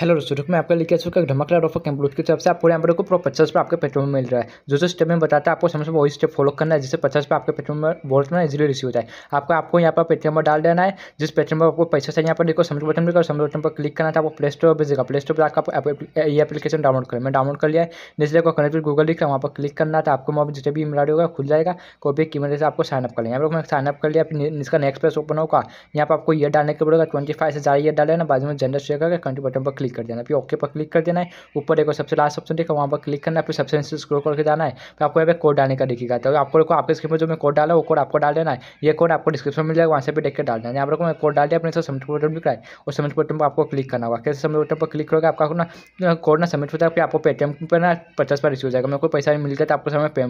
hello दोस्तों मैं आपका लेके धमक धमाकेदार ऑफर कैम्पलूथ की तरफ से आपको यहाँ पर आपको पचास पर आपके पेट्रोल में मिल रहा है जो जो स्टेप में बताता है आपको समझ में वही स्टेप फॉलो करना है जिससे पचास पर आपके पेट्रोल में वॉल्ट में इजीली रिसीव हो जाए आपको आपको यहाँ पर पेटीएम पर डाल देना है जिस पेट्रोल पर आपको पैसा चाहिए यहाँ पर देखो समझ बटन देखो समझ बटन पर क्लिक करना था तो आपको प्ले स्टोर पर भेजेगा प्ले स्टोर पर आपका ये एप्लीकेशन डाउनलोड करें मैं डाउनलोड कर लिया है नीचे देखो कनेक्ट विद गूगल लिखा वहाँ पर क्लिक करना था तो आपको मोबाइल जितने भी मिला होगा खुल जाएगा कॉपी की मदद से आपको साइनअप कर लिया यहाँ पर मैं साइनअप कर लिया इसका नेक्स्ट पेज ओपन होगा यहाँ पर आपको ये डालने के पड़ेगा ट्वेंटी फाइव से ज़्यादा ये डालेना बाद में जेंडर शेयर करके कंट्री बटन पर क्लिक क्लिक कर देना फिर ओके पर क्लिक कर देना है ऊपर एक सबसे लास्ट ऑप्शन देखा वहाँ पर क्लिक करना है फिर सबसे नीचे स्क्रोल करके जाना है फिर आपको यहाँ पर कोड डालने का दिखेगा तो आपको देखो आपके स्क्रीन पर जो मैं कोड डाला वो कोड आपको डाल देना है ये कोड आपको डिस्क्रिप्शन मिल जाएगा वहाँ से भी देख के डाल देना है आप लोग मैं कोड डाल दिया अपने सबमिट बटन भी कराए और सबमिट बटन पर आपको क्लिक करना होगा कैसे सबमिट बटन पर क्लिक करोगे आपका कोड ना सबमिट होता है आपको पेटीएम पर ना पचास पर रिसीव हो जाएगा मेरे को पैसा मिल गया तो आपको समय पेम